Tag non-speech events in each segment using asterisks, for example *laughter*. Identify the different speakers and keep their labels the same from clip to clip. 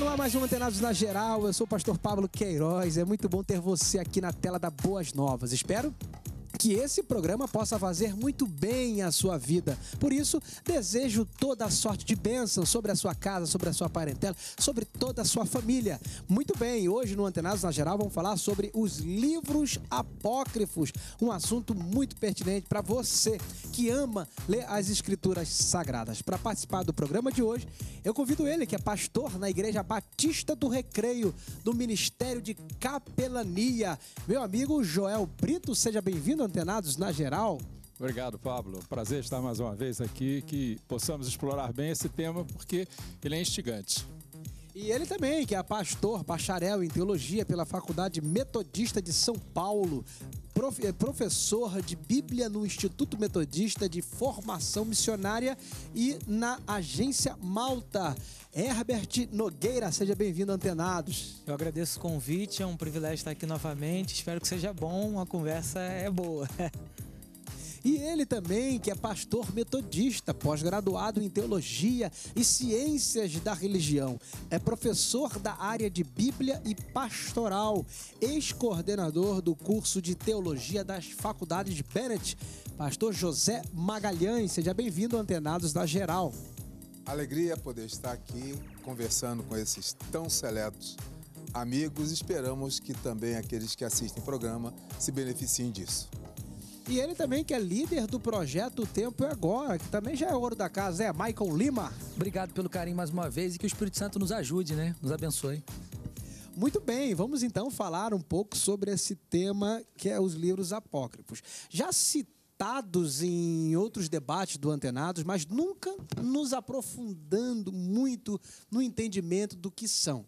Speaker 1: Tá no ar mais um Antenados na Geral. Eu sou o pastor Pablo Queiroz. É muito bom ter você aqui na tela da Boas Novas. Espero que esse programa possa fazer muito bem à sua vida. Por isso, desejo toda a sorte de bênção sobre a sua casa, sobre a sua parentela, sobre toda a sua família. Muito bem, hoje no Antenados na Geral vamos falar sobre os livros apócrifos, um assunto muito pertinente para você que ama ler as escrituras sagradas. Para participar do programa de hoje, eu convido ele, que é pastor na Igreja Batista do Recreio, do Ministério de Capelania. Meu amigo Joel Brito, seja bem-vindo
Speaker 2: antenados na geral. Obrigado, Pablo. Prazer estar mais uma vez aqui, que possamos explorar bem esse tema, porque ele é instigante. E ele também, que é
Speaker 1: pastor, bacharel em teologia pela Faculdade Metodista de São Paulo, prof, é professor de Bíblia no Instituto Metodista de Formação Missionária e
Speaker 3: na Agência Malta. Herbert Nogueira, seja bem-vindo, Antenados. Eu agradeço o convite, é um privilégio estar aqui novamente. Espero que seja bom, a conversa é boa. *laughs*
Speaker 1: E ele também, que é pastor metodista, pós-graduado em teologia e ciências da religião, é professor da área de Bíblia e pastoral, ex-coordenador do curso de teologia das faculdades Bennett, pastor José Magalhães. Seja bem-vindo, Antenados da Geral.
Speaker 4: Alegria poder estar aqui conversando com esses tão seletos amigos. Esperamos que também aqueles que assistem o programa se beneficiem disso. E ele também que é líder do
Speaker 1: projeto Tempo
Speaker 4: é Agora, que também já é ouro da casa, é
Speaker 5: Michael Lima. Obrigado pelo carinho mais uma vez e que o Espírito Santo nos ajude, né? Nos abençoe.
Speaker 1: Muito bem, vamos então falar um pouco sobre esse tema que é os livros apócrifos. Já citados em outros debates do Antenados, mas nunca nos aprofundando muito no entendimento do que são.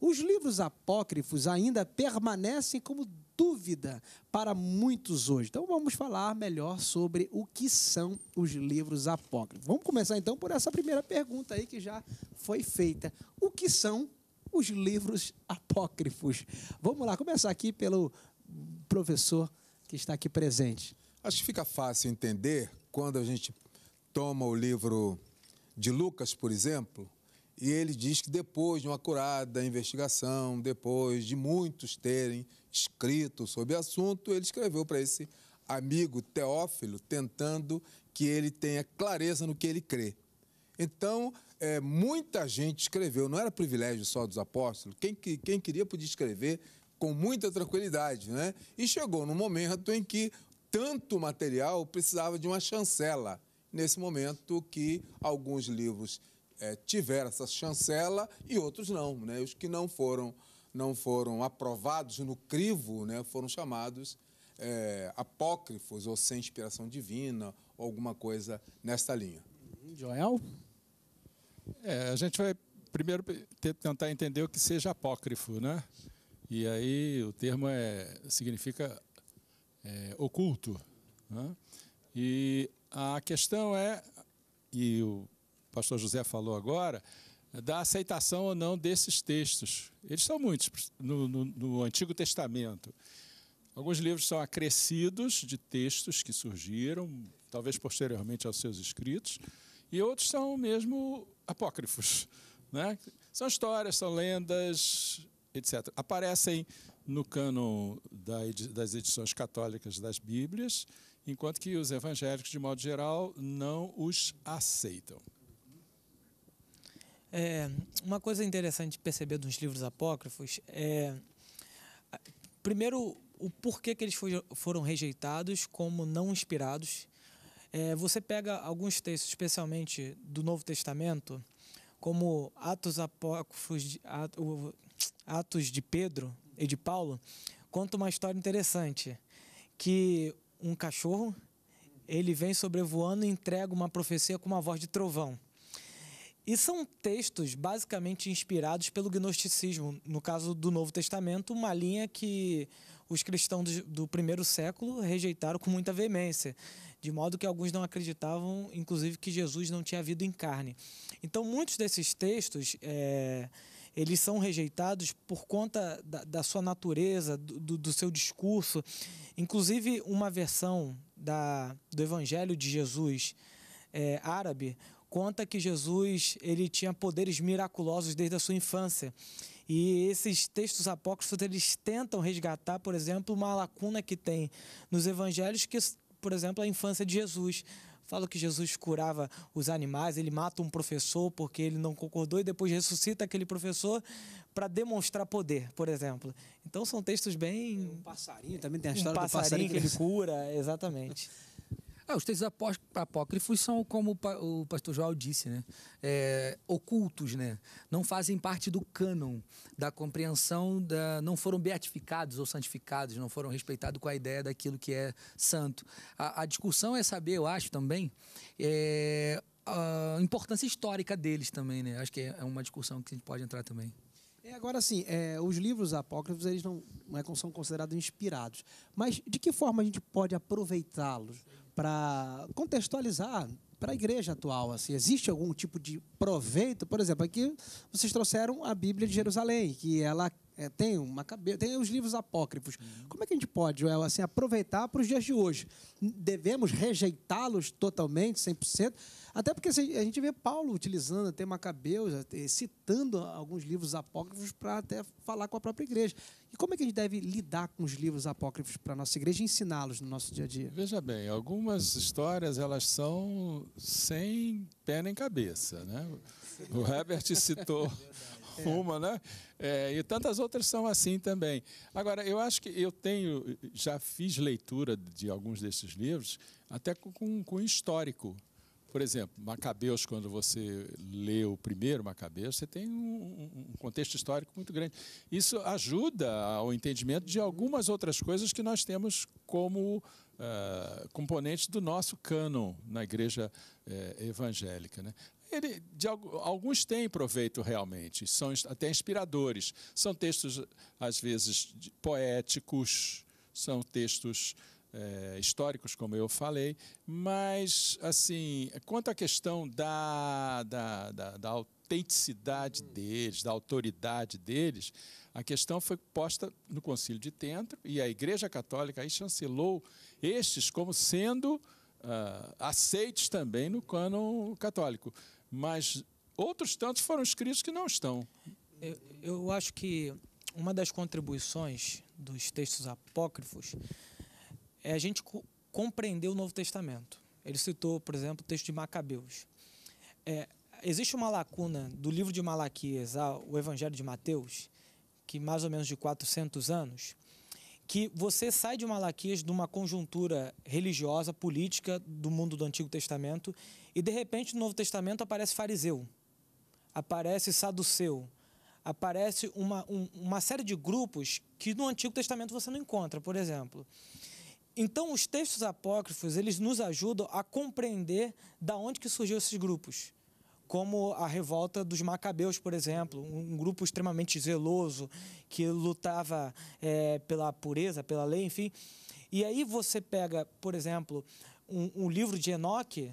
Speaker 1: Os livros apócrifos ainda permanecem como dúvida para muitos hoje. Então vamos falar melhor sobre o que são os livros apócrifos. Vamos começar então por essa primeira pergunta aí que já foi feita. O que são os livros apócrifos? Vamos lá, começar aqui pelo professor que está aqui
Speaker 4: presente. Acho que fica fácil entender quando a gente toma o livro de Lucas, por exemplo, e ele diz que depois de uma curada investigação, depois de muitos terem escrito sobre o assunto, ele escreveu para esse amigo Teófilo, tentando que ele tenha clareza no que ele crê. Então, é, muita gente escreveu, não era privilégio só dos apóstolos, quem, quem queria podia escrever com muita tranquilidade, né? E chegou no momento em que tanto material precisava de uma chancela. Nesse momento que alguns livros é, tiveram essa chancela e outros não, né? Os que não foram não foram aprovados no crivo, né, foram chamados é, apócrifos ou sem inspiração divina ou alguma coisa nesta linha.
Speaker 2: Hum, Joel? É, a gente vai primeiro tentar entender o que seja apócrifo, né? E aí o termo é, significa é, oculto. Né? E a questão é, e o pastor José falou agora, da aceitação ou não desses textos. Eles são muitos no, no, no Antigo Testamento. Alguns livros são acrescidos de textos que surgiram, talvez posteriormente aos seus escritos, e outros são mesmo apócrifos. *laughs* Né? São histórias, são lendas, etc. Aparecem no cânon das edições católicas das Bíblias, enquanto que os evangélicos, de modo geral, não os aceitam.
Speaker 3: É, uma coisa interessante de perceber dos livros apócrifos é, primeiro, o porquê que eles foram rejeitados como não inspirados. É, você pega alguns textos, especialmente do Novo Testamento, como Atos Apócrifos, de, Atos de Pedro e de Paulo, conta uma história interessante, que um cachorro, ele vem sobrevoando e entrega uma profecia com uma voz de trovão. E são textos basicamente inspirados pelo gnosticismo, no caso do Novo Testamento, uma linha que os cristãos do primeiro século rejeitaram com muita veemência, de modo que alguns não acreditavam, inclusive, que Jesus não tinha vindo em carne. Então, muitos desses textos é, eles são rejeitados por conta da, da sua natureza, do, do seu discurso. Inclusive, uma versão da, do Evangelho de Jesus é, árabe conta que Jesus ele tinha poderes miraculosos desde a sua infância. E esses textos apócrifos eles tentam resgatar, por exemplo, uma lacuna que tem nos evangelhos que, por exemplo, a infância de Jesus. Fala que Jesus curava os animais, ele mata um professor porque ele não concordou e depois ressuscita aquele professor para demonstrar poder, por exemplo. Então são textos bem. Um passarinho também tem a história um passarinho do passarinho que ele cura, *laughs* exatamente.
Speaker 5: É, os textos apó apócrifos são, como o pastor João disse, né? É, ocultos, né? Não fazem parte do cânon, da compreensão, da, não foram beatificados ou santificados, não foram respeitados com a ideia daquilo que é santo. A, a discussão é saber, eu acho também, é, a importância histórica deles também, né? Acho que é uma discussão que a gente pode entrar também.
Speaker 1: É, agora sim, é, os livros apócrifos eles não, não são é considerados inspirados. Mas de que forma a gente pode aproveitá-los? para contextualizar para a igreja atual? Assim, existe algum tipo de proveito? Por exemplo, aqui vocês trouxeram a Bíblia de Jerusalém, que ela é, tem uma cabeça, tem os livros apócrifos. Como é que a gente pode Joel, é, assim, aproveitar para os dias de hoje? Devemos rejeitá-los totalmente, 100%? Até porque a gente vê Paulo utilizando até macabeus, citando alguns livros apócrifos para até falar com a própria igreja. E como é que a gente deve lidar com os livros apócrifos para a nossa igreja e ensiná-los no nosso dia a
Speaker 2: dia? Veja bem, algumas histórias elas são sem pé nem cabeça. Né? O Herbert citou *laughs* é *laughs* uma, né? É, e tantas outras são assim também. Agora, eu acho que eu tenho, já fiz leitura de alguns desses livros, até com, com histórico. Por exemplo, Macabeus, quando você lê o primeiro Macabeus, você tem um, um, contexto histórico muito grande. Isso ajuda ao entendimento de algumas outras coisas que nós temos como uh, componentes do nosso cânon na igreja uh, evangélica. Né? Ele, de, alguns têm proveito realmente, são até inspiradores. São textos, às vezes, poéticos, são textos é, históricos, como eu falei, mas, assim, quanto à questão da, da, da, da autenticidade deles, da autoridade deles, a questão foi posta no Concílio de Tentro e a Igreja Católica aí chancelou estes como sendo uh, ah, aceites também no cânon católico. Mas outros tantos foram escritos que não estão.
Speaker 3: eu, eu acho que uma das contribuições dos textos apócrifos é a gente co compreender o Novo Testamento. Ele citou, por exemplo, o texto de Macabeus. É, existe uma lacuna do livro de Malaquias ao Evangelho de Mateus, que mais ou menos de 400 anos, que você sai de Malaquias de uma conjuntura religiosa, política do mundo do Antigo Testamento e de repente no Novo Testamento aparece fariseu, aparece saduceu, aparece uma, um, uma série de grupos que no Antigo Testamento você não encontra, por exemplo. Então, os textos apócrifos, eles nos ajudam a compreender da onde que surgiu esses grupos. Como a revolta dos macabeus, por exemplo, um grupo extremamente zeloso, que lutava é, pela pureza, pela lei, enfim. E aí você pega, por exemplo, um, um livro de Enoque,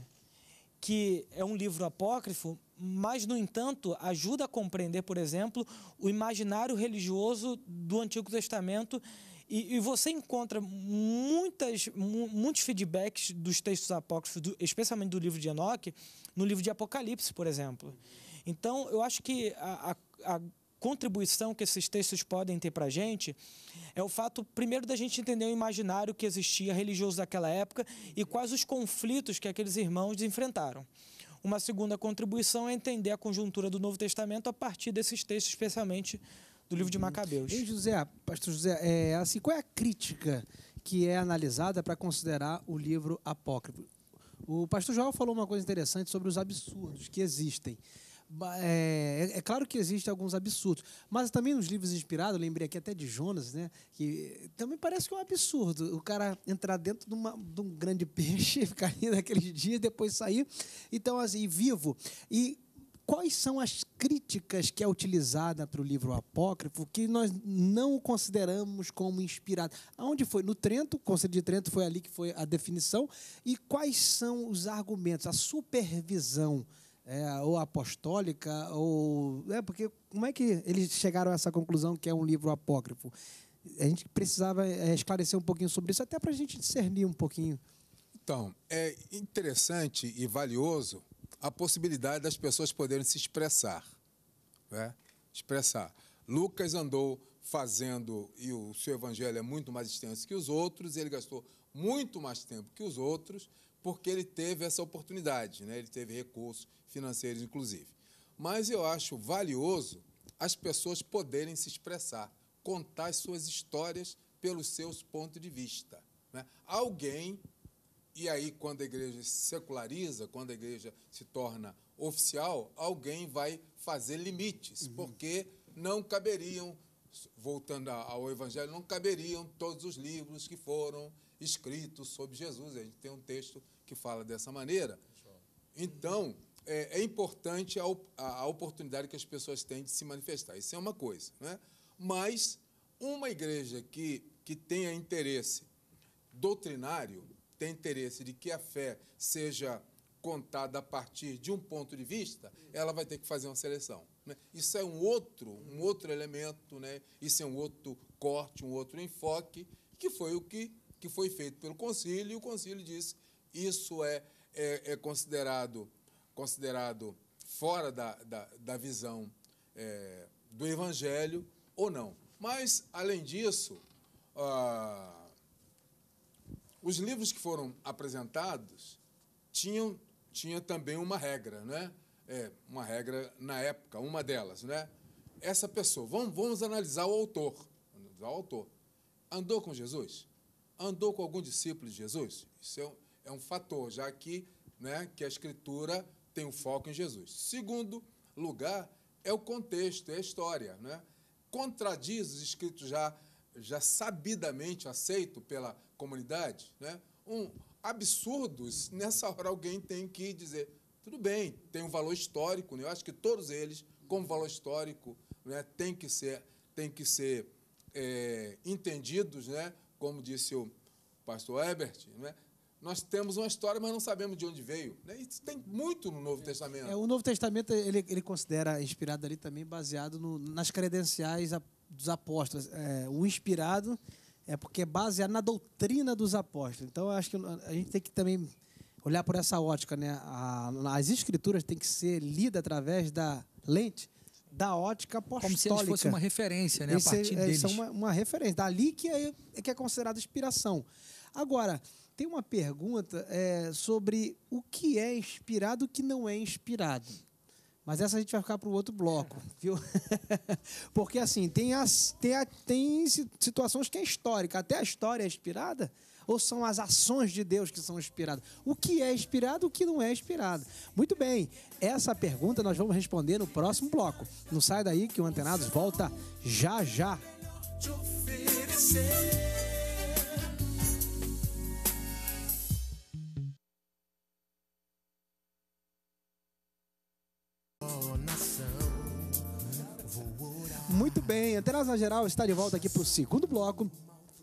Speaker 3: que é um livro apócrifo, mas, no entanto, ajuda a compreender, por exemplo, o imaginário religioso do Antigo Testamento e, e você encontra muitas, muitos feedbacks dos textos apócrifos, do, especialmente do livro de Enoque, no livro de Apocalipse, por exemplo. Então, eu acho que a, a, a contribuição que esses textos podem ter para a gente é o fato, primeiro, da gente entender o imaginário que existia religioso daquela época e quais os conflitos que aqueles irmãos enfrentaram. Uma segunda contribuição é entender a conjuntura do Novo Testamento a partir desses textos, especialmente do livro de uhum. Macabeus. E José, pastor José, é, assim, qual é a crítica que é analisada para
Speaker 1: considerar o livro apócrifo? O pastor João falou uma coisa interessante sobre os absurdos que existem. É, é, claro que existem alguns absurdos, mas também nos livros inspirados, lembrei aqui até de Jonas, né? Que também parece que é um absurdo o cara entrar dentro de, uma, de um grande *laughs* peixe, ficar ali naqueles dias, depois sair, então assim, vivo. E quais são as críticas que é utilizada para o livro apócrifo que nós não o consideramos como inspirado? Aonde foi? No Trento, o Conselho de Trento foi ali que foi a definição. E quais são os argumentos, a supervisão é, ou apostólica ou é porque como é que eles chegaram a essa conclusão que é um livro apócrifo? A gente precisava é, esclarecer um pouquinho sobre isso até para a gente discernir um
Speaker 4: pouquinho. Então, é interessante e valioso a possibilidade das pessoas poderem se expressar. Né? Expressar. Lucas andou fazendo, e o seu evangelho é muito mais extenso que os outros, ele gastou muito mais tempo que os outros, porque ele teve essa oportunidade, né? ele teve recursos financeiros, inclusive. Mas eu acho valioso as pessoas poderem se expressar, contar suas histórias pelos seus pontos de vista. Né? Alguém e aí, quando a igreja se seculariza, quando a igreja se torna oficial, alguém vai fazer limites, uhum. porque não caberiam, voltando ao Evangelho, não caberiam todos os livros que foram escritos sobre Jesus. A gente tem um texto que fala dessa maneira. Então, é, é importante a, a, a, oportunidade que as pessoas têm de se manifestar. Isso é uma coisa. Né? Mas uma igreja que, que tenha interesse doutrinário tem interesse de que a fé seja contada a partir de um ponto de vista, ela vai ter que fazer uma seleção. Né? Isso é um outro, um outro elemento, né? isso é um outro corte, um outro enfoque, que foi o que, que foi feito pelo concílio, e o concílio disse isso é, é, é considerado, considerado fora da, da, da visão é, do Evangelho ou não. Mas, além disso, ah, os livros que foram apresentados tinham tinha também uma regra, né? É, uma regra na época, uma delas, né? Essa pessoa, vamos, vamos analisar o autor. o autor. Andou com Jesus? Andou com algum discípulo de Jesus? Isso é um, é um fator, já que, né, que a escritura tem o um foco em Jesus. Segundo lugar, é o contexto, é a história. Né? Contradiz os escritos já, já sabidamente aceito pela, comunidade, né, um absurdos nessa hora alguém tem que dizer, tudo bem, tem um valor histórico, né? eu acho que todos eles, como valor histórico, né, tem que ser, tem que ser é, entendidos, né? como disse o pastor Ebert, né? nós temos uma história, mas não sabemos de onde veio. Né? Isso tem muito no Novo Testamento. É, o
Speaker 1: Novo Testamento ele, ele considera inspirado ali também baseado no, nas credenciais dos apóstolos. É, o inspirado é porque é baseado na doutrina dos apóstolos. Então, acho que a gente tem que também olhar por essa ótica, né? as escrituras têm que ser lidas através da lente da ótica apostólica. Como se eles fosse uma
Speaker 5: referência, né? Eles, a é,
Speaker 1: partir é deles. São uma, uma referência. Dali que é, é, que é considerada inspiração. Agora, tem uma pergunta é, sobre o que é inspirado e o que não é inspirado. Mas essa a gente vai ficar para o outro bloco, viu? *laughs* Porque assim, tem, as, tem, a, tem situações que é histórica, até a história é inspirada, ou são as ações de Deus que são inspiradas? O que é inspirado, o que não é inspirado? Muito bem, essa pergunta nós vamos responder no próximo bloco. Não sai daí que o Antenados volta já já. Te
Speaker 2: oferecer.
Speaker 1: bem, Antenas na Geral está de volta aqui para o segundo bloco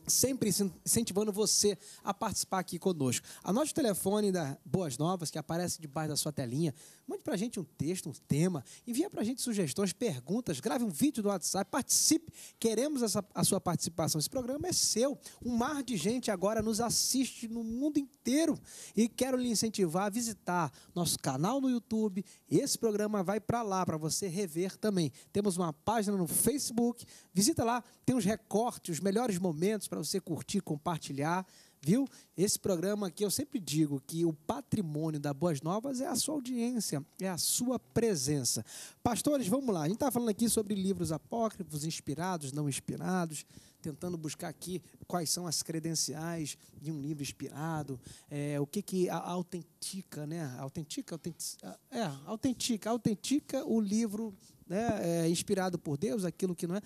Speaker 1: sempre incentivando você a participar aqui conosco. Anote o telefone da Boas Novas, que aparece debaixo da sua telinha. Mande para a gente um texto, um tema. Envie para a gente sugestões, perguntas. Grave um vídeo do WhatsApp. Participe. Queremos essa, a sua participação. Esse programa é seu. Um mar de gente agora nos assiste no mundo inteiro. E quero lhe incentivar a visitar nosso canal no YouTube. Esse programa vai para lá, para você rever também. Temos uma página no Facebook. Visita lá. Tem os recortes, os melhores momentos para você curtir, compartilhar, viu? Esse programa aqui eu sempre digo que o patrimônio da Boas Novas é a sua audiência, é a sua presença. Pastores, vamos lá. A gente está falando aqui sobre livros apócrifos, inspirados, não inspirados, tentando buscar aqui quais são as credenciais de um livro inspirado, é, o que que a, a autentica, né? Autentica, autentica, é, autentica, autentica o livro né, é inspirado por Deus, aquilo que não é.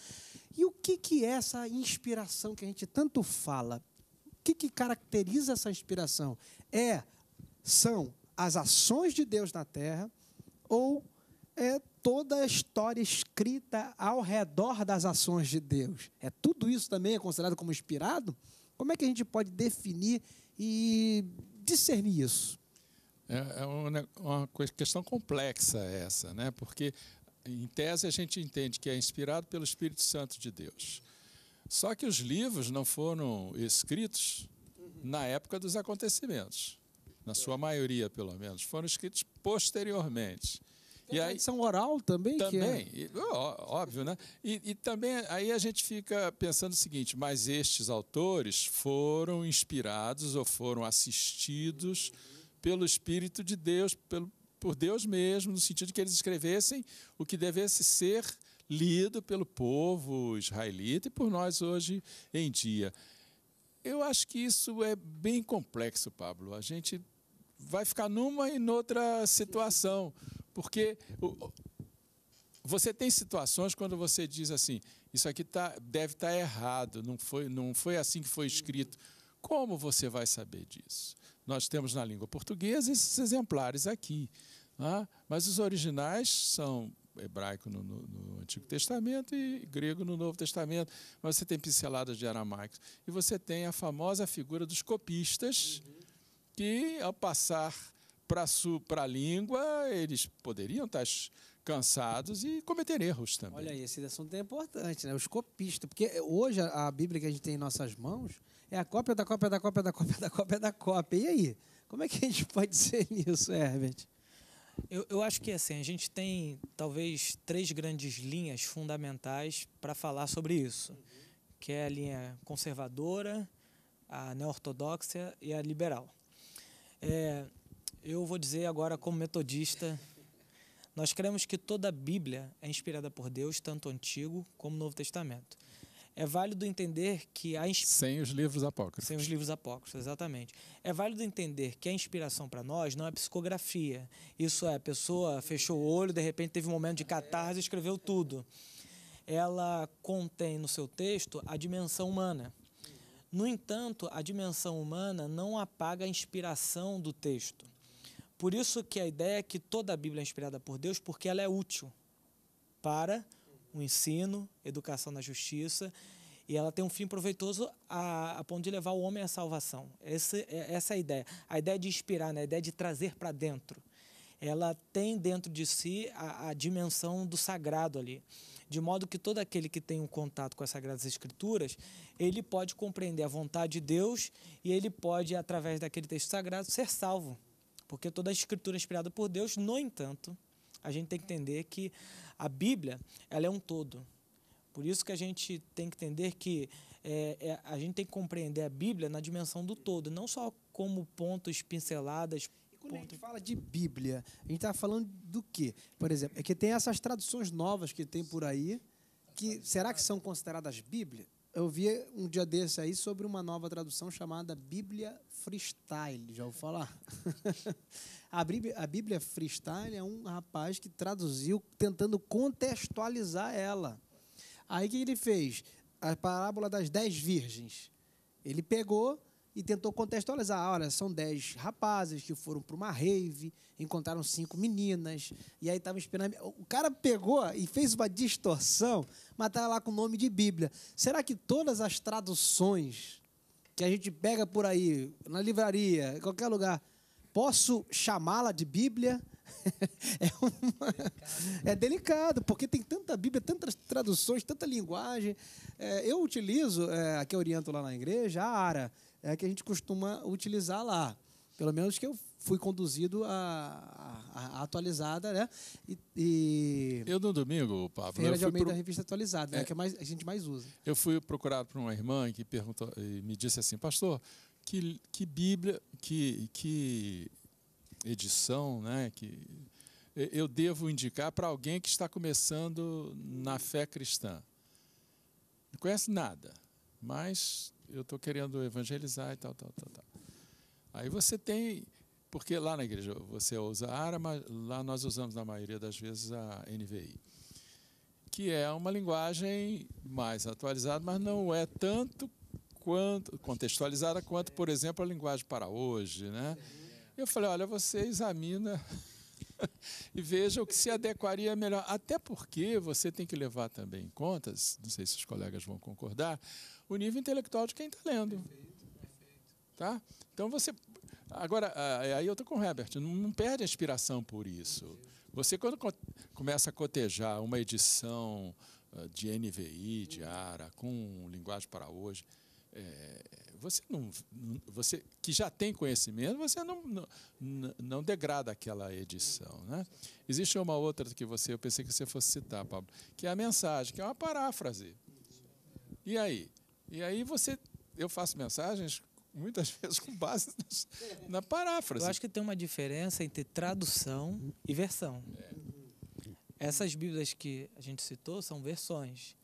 Speaker 1: E o que, que é essa inspiração que a gente tanto fala? O que, que caracteriza essa inspiração? É, são as ações de Deus na Terra ou é toda a história escrita ao redor das ações de Deus? É tudo isso também é considerado como inspirado? Como é que a gente pode definir e
Speaker 2: discernir isso? É, é uma, né, uma questão complexa essa, né? Porque em tese, a gente entende que é inspirado pelo Espírito Santo de Deus. Só que os livros não foram escritos na época dos acontecimentos, na sua maioria, pelo menos, foram escritos posteriormente. e é, aí, edição oral também? É? Também, é. óbvio, né? E, e, também aí a gente fica pensando o seguinte: mas estes autores foram inspirados ou foram assistidos pelo Espírito de Deus, pelo por Deus mesmo, no sentido de que eles escrevessem o que devesse ser lido pelo povo israelita e por nós hoje em dia. Eu acho que isso é bem complexo, Pablo. A gente vai ficar numa e noutra situação, porque você tem situações quando você diz assim, isso aqui tá, deve estar tá errado, não foi, não foi assim que foi escrito como você vai saber disso? Nós temos na língua portuguesa esses exemplares aqui, né? mas os originais são hebraico no, no, no, Antigo Testamento e grego no Novo Testamento, mas você tem pinceladas de aramaico. E você tem a famosa figura dos copistas, uhum. que ao passar para a língua, eles poderiam tá estar cansados e cometer erros também. Olha aí, esse assunto é importante, né? Os copistas,
Speaker 1: porque hoje a Bíblia que a gente tem em nossas mãos é a cópia da cópia da cópia da cópia da cópia da cópia. E aí? Como é que a gente *laughs* pode ser nisso, Herbert?
Speaker 3: Eu, eu acho que assim, a gente tem talvez três grandes linhas fundamentais para falar sobre isso, uhum. que é a linha conservadora, a neortodoxa e a liberal. É, eu vou dizer agora como metodista, nós cremos que toda a Bíblia é inspirada por Deus, tanto o Antigo como o Novo Testamento. É válido entender que a insp... sem os livros apócrifos. Sem os livros apócrifos, exatamente. É válido entender que a inspiração para nós não é psicografia. Isso é, a pessoa fechou o olho, de repente teve um momento de catarse e escreveu tudo. Ela contém no seu texto a dimensão humana. No entanto, a dimensão humana não apaga a inspiração do texto. Por isso que a ideia é que toda a Bíblia é inspirada por Deus, porque ela é útil para o ensino, educação na justiça, e ela tem um fim proveitoso a, a ponto de levar o homem à salvação. Essa, é, essa é a ideia. A ideia de inspirar, né? a ideia de trazer para dentro. Ela tem dentro de si a, a dimensão do sagrado ali de modo que todo aquele que tem um contato com as Sagradas Escrituras, ele pode compreender a vontade de Deus e ele pode, através daquele texto sagrado, ser salvo. Porque toda a Escritura é inspirada por Deus, no entanto, a gente tem que entender que a Bíblia ela é um todo. Por isso que a gente tem que entender que é, é, a gente tem que compreender a Bíblia na dimensão do todo, não só como pontos pinceladas. E quando pontos... a gente fala de Bíblia, a gente está falando do quê?
Speaker 1: Por exemplo, é que tem essas traduções novas que tem por aí, que será que são consideradas Bíblia? eu vi um dia desse aí sobre uma nova tradução chamada Bíblia Freestyle. Já vou falar? *laughs* a, Bíblia, a Bíblia Freestyle é um rapaz que traduziu tentando contextualizar ela. Aí o que ele fez? A parábola das dez virgens. Ele pegou e tentou contextualizar. Olha, são dez rapazes que foram para uma rave, encontraram cinco meninas, e aí estavam esperando. O cara pegou e fez uma distorção, mas estava tá lá com o nome de Bíblia. Será que todas as traduções que a gente pega por aí, na livraria, em qualquer lugar, posso chamá-la de Bíblia? *laughs* é, uma... é, delicado, porque tem tanta Bíblia, tantas traduções, tanta linguagem. É, eu utilizo, é, aqui eu oriento lá na igreja, a ARA é a que a gente costuma utilizar lá. Pelo menos que eu fui conduzido a, a, a atualizada, né? E,
Speaker 2: e, Eu no domingo, Pablo. Feira de Almeida, pro... revista
Speaker 1: atualizada, né? é, né? que é mais, a gente mais usa.
Speaker 2: Eu fui procurado por uma irmã que perguntou, me disse assim, pastor, que, que Bíblia, que, que edição, né? Que eu devo indicar para alguém que está começando na fé cristã. Não conhece nada, mas eu estou querendo evangelizar e tal, tal, tal, tal. Aí você tem, porque lá na igreja você usa a ARA, mas lá nós usamos na maioria das vezes a NVI, que é uma linguagem mais atualizada, mas não é tanto quanto contextualizada quanto, por exemplo, a linguagem para hoje, né? Eu falei, olha, você examina *laughs* e veja o que se adequaria melhor. Até porque você tem que levar também em contas, não sei se os colegas vão concordar, o nível intelectual de quem está lendo. Tá? Então você. Agora, é, aí eu estou com o Herbert, não perde a inspiração por isso. Você, quando começa a cotejar uma edição ah, de NVI, de ARA, com linguagem para hoje, é, você não você que já tem conhecimento você não, não, não, degrada aquela edição né existe uma outra que você eu pensei que você fosse citar Pablo que é a mensagem que é uma paráfrase e aí e aí você, eu faço mensagens muitas *laughs* vezes com base
Speaker 3: na paráfrase. Eu acho que tem uma diferença entre tradução e versão. É. Essas Bíblias que a gente citou são versões.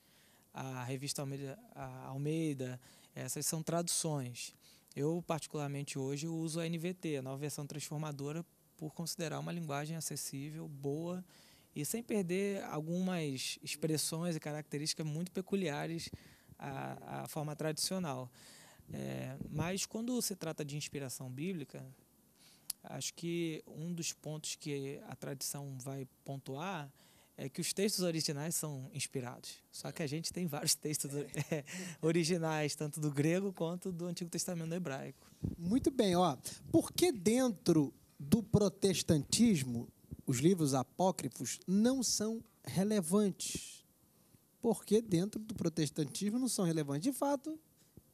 Speaker 3: A revista Almeida, a Almeida essas são traduções. Eu, particularmente hoje, uso a NVT, a nova versão transformadora, por considerar uma linguagem acessível, boa e sem perder algumas expressões e características muito peculiares a, a forma tradicional. É, mas quando se trata de inspiração bíblica, acho que um dos pontos que a tradição vai pontuar é que os textos originais são inspirados. Só que a gente tem vários *laughs* textos é. é, originais, tanto do grego quanto do Antigo Testamento hebraico. Muito bem, ó.
Speaker 1: Porque dentro do protestantismo os livros apócrifos não são relevantes porque dentro do protestantismo não são relevantes. De fato,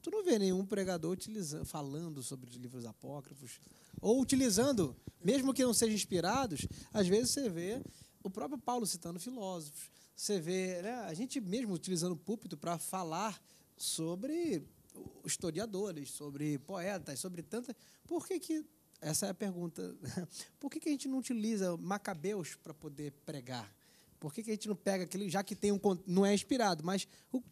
Speaker 1: tu não vê nenhum pregador utilizando, falando sobre livros apócrifos, ou utilizando, mesmo que não sejam inspirados, às vezes você vê o próprio Paulo citando filósofos, você vê né, a gente mesmo utilizando o púlpito para falar sobre historiadores, sobre poetas, sobre tantas. Por que que essa é a pergunta? *laughs* Por que, que a gente não utiliza Macabeus para poder pregar? Por que, que a gente não pega aquele, já que tem um, não é inspirado, mas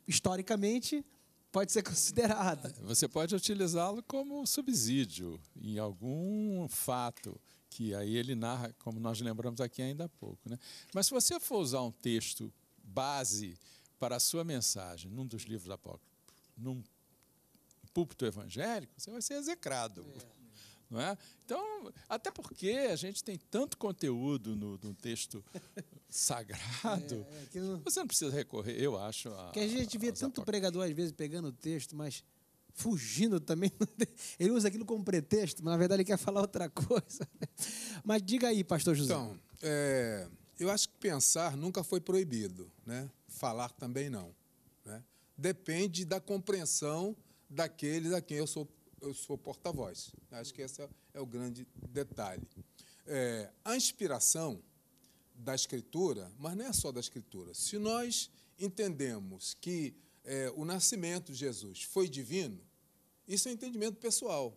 Speaker 1: historicamente
Speaker 2: pode ser *laughs* considerado? É, você pode utilizá-lo como subsídio em algum fato que aí ele narra, como nós lembramos aqui ainda há pouco. Né? Mas se você for usar um texto base para a sua mensagem num dos livros apócrifos, num púlpito evangélico, você vai ser execrado. É. Não é? Então, até porque a gente tem tanto conteúdo no, no texto *laughs* sagrado, é, é você não precisa recorrer, eu acho. A, que a
Speaker 1: gente vê tanto pregador, às vezes, pegando o texto, mas fugindo também. Ele usa aquilo como pretexto, mas na verdade ele quer falar outra coisa. Né? Mas diga aí, pastor José. Então,
Speaker 4: é, eu acho que pensar nunca foi proibido, né? falar também não. Né? Depende da compreensão daqueles a quem eu sou eu sou porta-voz. Acho que esse é, é o grande detalhe. É, a inspiração da escritura, mas não é só da escritura. Se nós entendemos que é, o nascimento de Jesus foi divino, isso é um entendimento pessoal,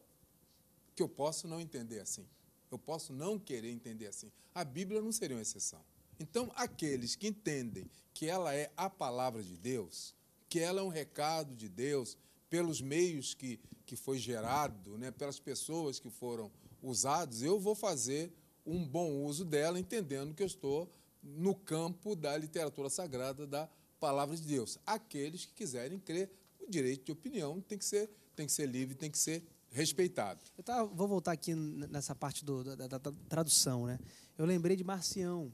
Speaker 4: que eu posso não entender assim. Eu posso não querer entender assim. A Bíblia não seria uma exceção. Então, aqueles que entendem que ela é a palavra de Deus, que ela é um recado de Deus, pelos meios que, que foi gerado, né, pelas pessoas que foram usadas, eu vou fazer um bom uso dela, entendendo que eu estou no campo da literatura sagrada, da palavra de Deus. Aqueles que quiserem crer, o direito de opinião tem que ser, tem que ser livre, tem que ser respeitado. Eu tava, vou voltar
Speaker 1: aqui nessa parte do, da, da, da, tradução, né? Eu lembrei de Marcião,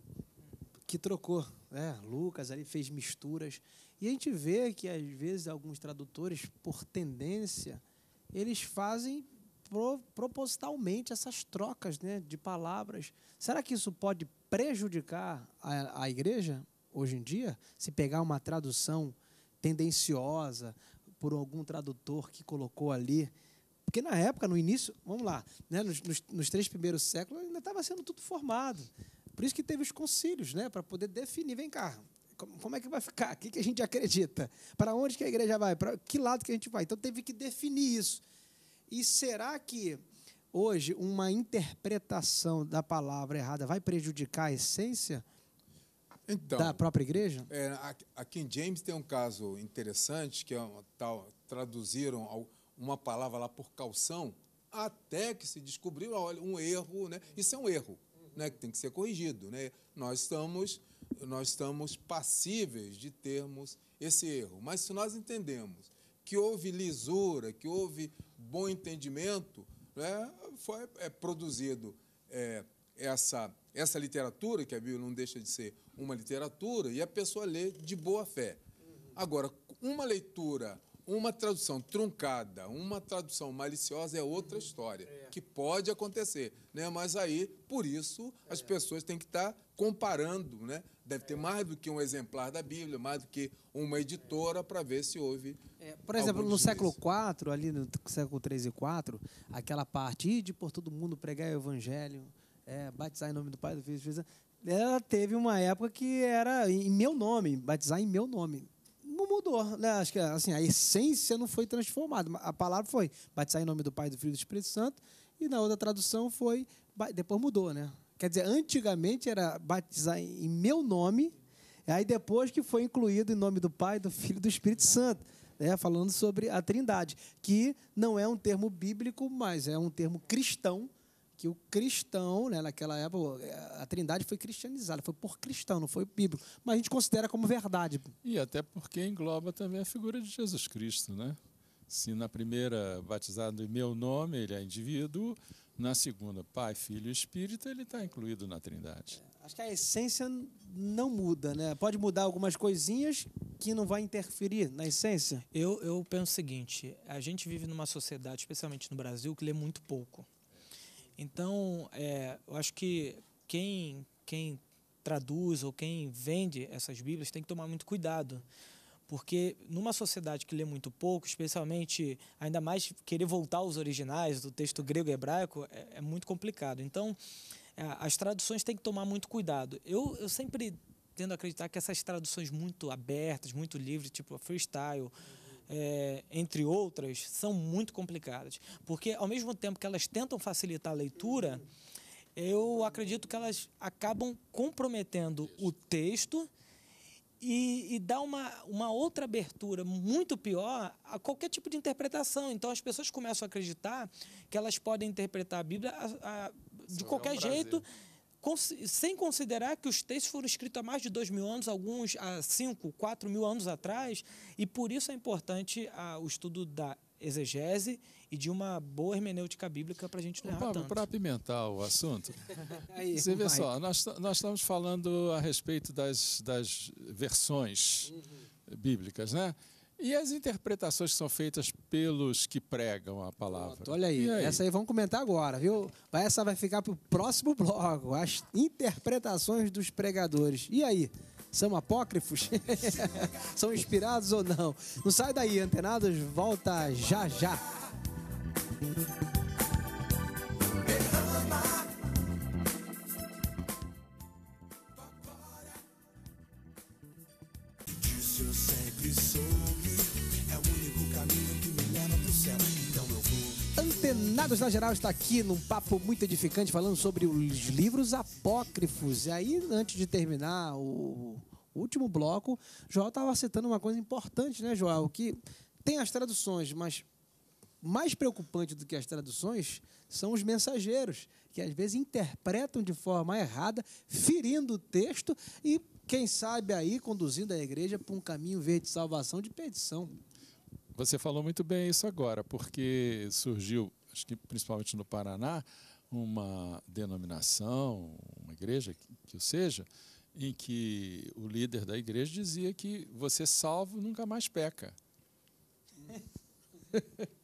Speaker 1: que trocou, né? Lucas ali fez misturas. E a gente vê que, às vezes, alguns tradutores, por tendência, eles fazem pro, propositalmente essas trocas né, de palavras. Será que isso pode prejudicar a, a igreja hoje em dia? Se pegar uma tradução tendenciosa por algum tradutor que colocou ali. Porque na época, no início, vamos lá, né, nos, nos, nos três primeiros séculos ainda estava sendo tudo formado. Por isso que teve os concílios, né, para poder definir. Vem cá, como é que vai ficar? O que, a gente acredita? Para onde que a igreja vai? Para que lado que a gente vai? Então teve que definir isso. E será que hoje uma interpretação da palavra errada vai prejudicar a essência então, da própria igreja?
Speaker 4: É, aqui em James tem um caso interessante que é uma, tal, traduziram uma palavra lá por calção até que se descobriu olha, um erro, né? Isso é um erro, né? Que tem que ser corrigido, né? Nós estamos nós estamos passíveis de termos esse erro. Mas se nós entendemos que houve lisura, que houve bom entendimento, né, foi é, produzido é, essa, essa literatura, que a Bíblia não deixa de ser uma literatura, e a pessoa lê de boa fé. Agora, uma leitura, uma tradução truncada, uma tradução maliciosa é outra história, é. que pode acontecer. Né? Mas aí, por isso, as é. pessoas têm que estar comparando, né? deve ter mais do que um exemplar da Bíblia, mais do que uma editora para ver se houve. É, por exemplo, no século
Speaker 1: IV, ali no século III e IV, aquela parte ir de por todo mundo pregar o evangelho, é, batizar em nome do Pai, do Filho e do Espírito ela teve uma época que era em meu nome, batizar em meu nome. Não mudou, né? Acho que assim, a essência não foi transformada. A palavra foi batizar em nome do Pai, do Filho e do Espírito Santo, e na outra tradução foi depois mudou, né? Quer dizer, antigamente era batizar em meu nome, aí depois que foi incluído em nome do Pai, do Filho e do Espírito Santo. Né, falando sobre a Trindade, que não é um termo bíblico, mas é um termo cristão, que o cristão, né, naquela época, a Trindade foi cristianizada, foi por cristão, não foi bíblico, mas a gente considera como verdade.
Speaker 2: E até porque engloba também a figura de Jesus Cristo, né? Se na primeira batizado em meu nome ele é indivíduo, na segunda, Pai, Filho e Espírito, ele está incluído na Trindade. É,
Speaker 1: acho que a essência não muda, né? Pode mudar algumas coisinhas que não vai interferir na essência.
Speaker 3: Eu, eu penso o seguinte: a gente vive numa sociedade, especialmente no Brasil, que lê muito pouco. Então, é, eu acho que quem, quem traduz ou quem vende essas Bíblias tem que tomar muito cuidado porque numa sociedade que lê muito pouco, especialmente, ainda mais querer voltar aos originais do texto grego e hebraico, é, é muito complicado. Então, é, as traduções têm que tomar muito cuidado. Eu, eu sempre tendo a acreditar que essas traduções muito abertas, muito livres, tipo a freestyle, é, entre outras, são muito complicadas. Porque, ao mesmo tempo que elas tentam facilitar a leitura, eu acredito que elas acabam comprometendo o texto e, e dá uma, uma outra abertura muito pior a qualquer tipo de interpretação. Então as pessoas começam a acreditar que elas podem interpretar a Bíblia a, a, de é qualquer é um jeito. sem considerar que os textos foram escritos há mais de dois mil anos, alguns há cinco, quatro mil anos atrás, e por isso é importante a, ah, o estudo da exegese e de uma boa hermenêutica bíblica para a gente não errar Pablo, Para
Speaker 2: apimentar o assunto, *laughs* Aí, você vê vai. só, nós, nós, estamos falando a respeito das, das versões uhum. bíblicas, né? E as interpretações que são feitas pelos que pregam a palavra? Pronto, olha aí, aí, essa
Speaker 1: aí vamos comentar agora, viu? Essa vai ficar para o próximo bloco, as interpretações dos pregadores. E aí, são apócrifos? *laughs* são inspirados ou não? Não sai daí, antenados, volta já já. Antenados na Geral está aqui num papo muito edificante falando sobre os livros apócrifos. E aí, antes de terminar o último bloco, Joel estava citando uma coisa importante, né, Joel? Que tem as traduções, mas mais preocupante do que as traduções são os mensageiros, que às vezes interpretam de forma errada, ferindo o texto e, quem sabe, aí conduzindo a igreja para um caminho verde de salvação, de perdição.
Speaker 2: Você falou muito bem isso agora, porque surgiu, acho que principalmente no Paraná, uma denominação, uma igreja que o seja, em que o líder da igreja dizia que você salvo nunca mais peca.
Speaker 3: *laughs*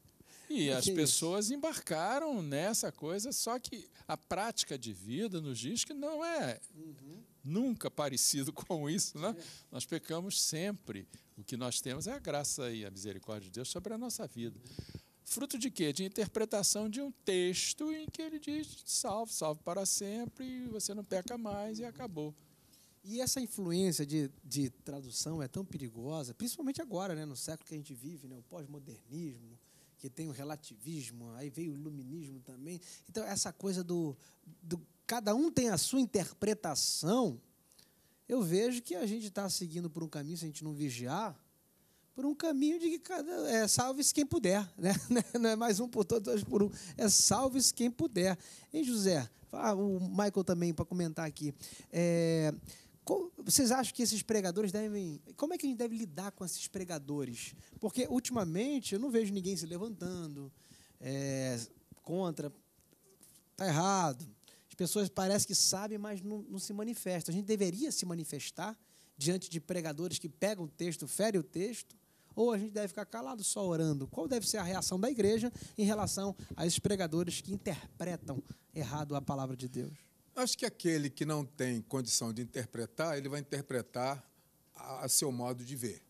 Speaker 2: E as é pessoas embarcaram nessa coisa, só que a prática de vida nos diz que não é uhum. nunca parecido *laughs* com isso. Né? É. Nós pecamos sempre. O que nós temos é a graça e a misericórdia de Deus sobre a nossa vida. Fruto de quê? De interpretação de um texto em que ele diz salvo, salvo para sempre, você não peca mais e acabou. E
Speaker 1: essa influência de, de tradução é tão perigosa, principalmente agora, né, no século que a gente vive, né, o pós-modernismo, que tem o relativismo, aí veio o iluminismo também. Então, essa coisa do, do cada um tem a sua interpretação, eu vejo que a gente está seguindo por um caminho, se a gente não vigiar, por um caminho de que cada, é, salve-se quem puder. Né? *laughs* É, não é mais um por todos, dois por um. É salve-se quem puder. Hein, José? Ah, o Michael também, para comentar aqui. É, vocês acham que esses pregadores devem. Como é que a gente deve lidar com esses pregadores? Porque, ultimamente, eu não vejo ninguém se levantando é, contra. Está errado. As pessoas parecem que sabem, mas não, não, se manifestam. A gente deveria se manifestar diante de pregadores que pegam o texto, ferem o texto, ou a gente deve ficar calado só orando? Qual deve ser a reação da igreja em relação a esses pregadores que interpretam errado a palavra de Deus?
Speaker 4: Acho que aquele que não tem condição de interpretar, ele vai interpretar a, a seu modo de ver.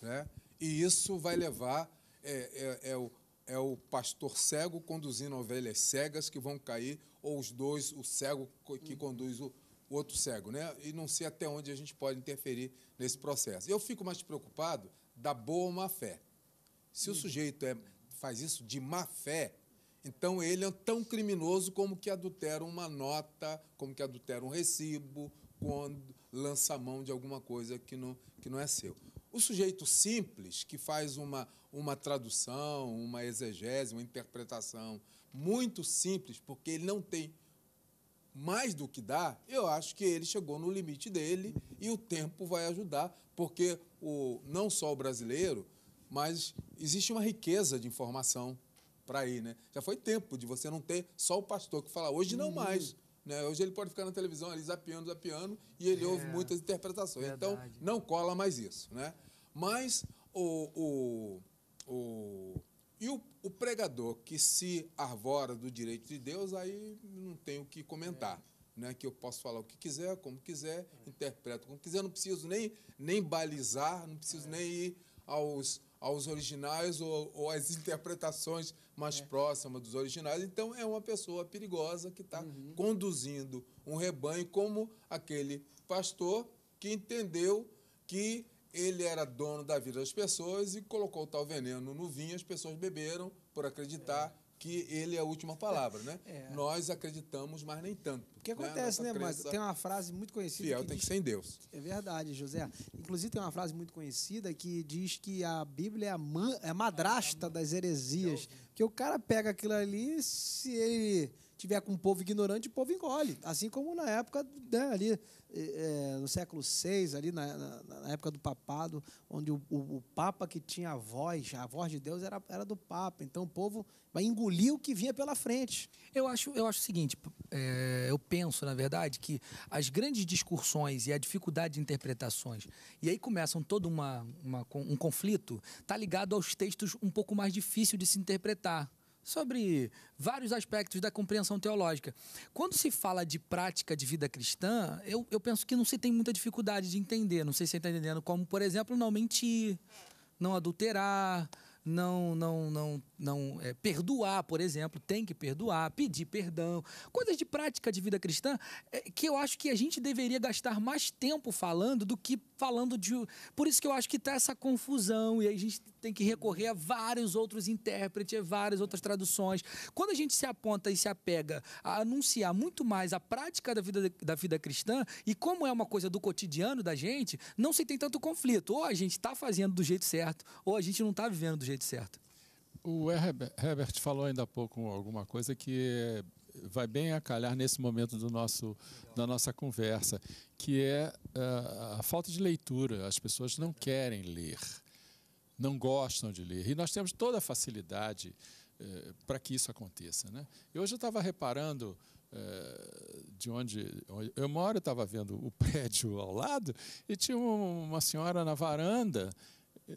Speaker 4: Né? E isso vai levar. É, é, é, o, é o pastor cego conduzindo ovelhas cegas que vão cair, ou os dois, o cego que uhum. conduz o, o outro cego. Né? E não sei até onde a gente pode interferir nesse processo. Eu fico mais preocupado da boa ou má fé. Se o uhum. sujeito é, faz isso de má fé, então ele é tão criminoso como que adultera uma nota, como que adultera um recibo, quando lança a mão de alguma coisa que não, que não é seu. O sujeito simples, que faz uma, uma tradução, uma exegese, uma interpretação muito simples, porque ele não tem mais do que dá, eu acho que ele chegou no limite dele e o tempo vai ajudar, porque o, não só o brasileiro, mas existe uma riqueza de informação para ir, né? Já foi tempo de você não ter só o pastor que fala, hoje não hum. mais. Né? Hoje ele pode ficar na televisão ali zapeando, zapeando, e ele é, ouve muitas interpretações. Então, Verdade. Então, não cola mais isso. Né? Mas o, o, o, e o, o, pregador que se arvora do direito de Deus, aí não tem o que comentar. É. Né, que eu posso falar o que quiser, como quiser, é. interpreto como quiser, não preciso nem, nem balizar, não preciso é. nem ir aos, aos originais ou, ou às interpretações mais é. próximas dos originais. Então, é uma pessoa perigosa que está uhum. conduzindo um rebanho como aquele pastor que entendeu que ele era dono da vida das pessoas e colocou tal veneno no vinho, as pessoas beberam por acreditar é que ele é a última palavra, né? *laughs* É. Nós acreditamos, mas nem tanto. O que né? acontece, né, né mas Tem uma frase muito conhecida. Fiel que tem diz... que ser em Deus.
Speaker 1: É verdade, José. Inclusive, tem uma frase muito conhecida que diz que a Bíblia é a, man... é a madrasta é das heresias. que o cara pega aquilo ali, se ele tiver com um povo ignorante, o povo engole. Assim como na época, né, ali, é, no século VI, ali na, na, na época do papado, onde o, o, o, Papa que tinha a voz, a voz de Deus era, era do Papa. Então o povo
Speaker 5: vai engolir o que vinha pela frente. Eu acho, eu acho o seguinte, é, eu penso, na verdade, que as grandes discursões e a dificuldade de interpretações, e aí começam todo uma, uma um conflito, está ligado aos textos um pouco mais difícil de se interpretar sobre vários aspectos da compreensão teológica. Quando se fala de prática de vida cristã, eu, eu penso que não se tem muita dificuldade de entender. Não sei se você está entendendo, como, por exemplo, não mentir, não adulterar, não não não não é, perdoar, por exemplo, tem que perdoar, pedir perdão, coisas de prática de vida cristã é, que eu acho que a gente deveria gastar mais tempo falando do que falando de, por isso que eu acho que está essa confusão e a gente tem que recorrer a vários outros intérpretes, a várias outras traduções. Quando a gente se aponta e se apega a anunciar muito mais a prática da vida da vida cristã e como é uma coisa do cotidiano da gente, não se tem tanto conflito. Ou a gente está fazendo do jeito certo, ou a gente não está vivendo do jeito rede certo.
Speaker 2: O Herbert falou ainda há pouco alguma coisa que vai bem a calhar nesse momento do nosso, da nossa conversa, que é eh, a falta de leitura. As pessoas não querem ler, não gostam de ler. E nós temos toda a facilidade eh, para que isso aconteça. Né? E hoje eu estava reparando eh, de onde eu moro, eu estava vendo o *laughs* prédio ao lado e tinha uma senhora na varanda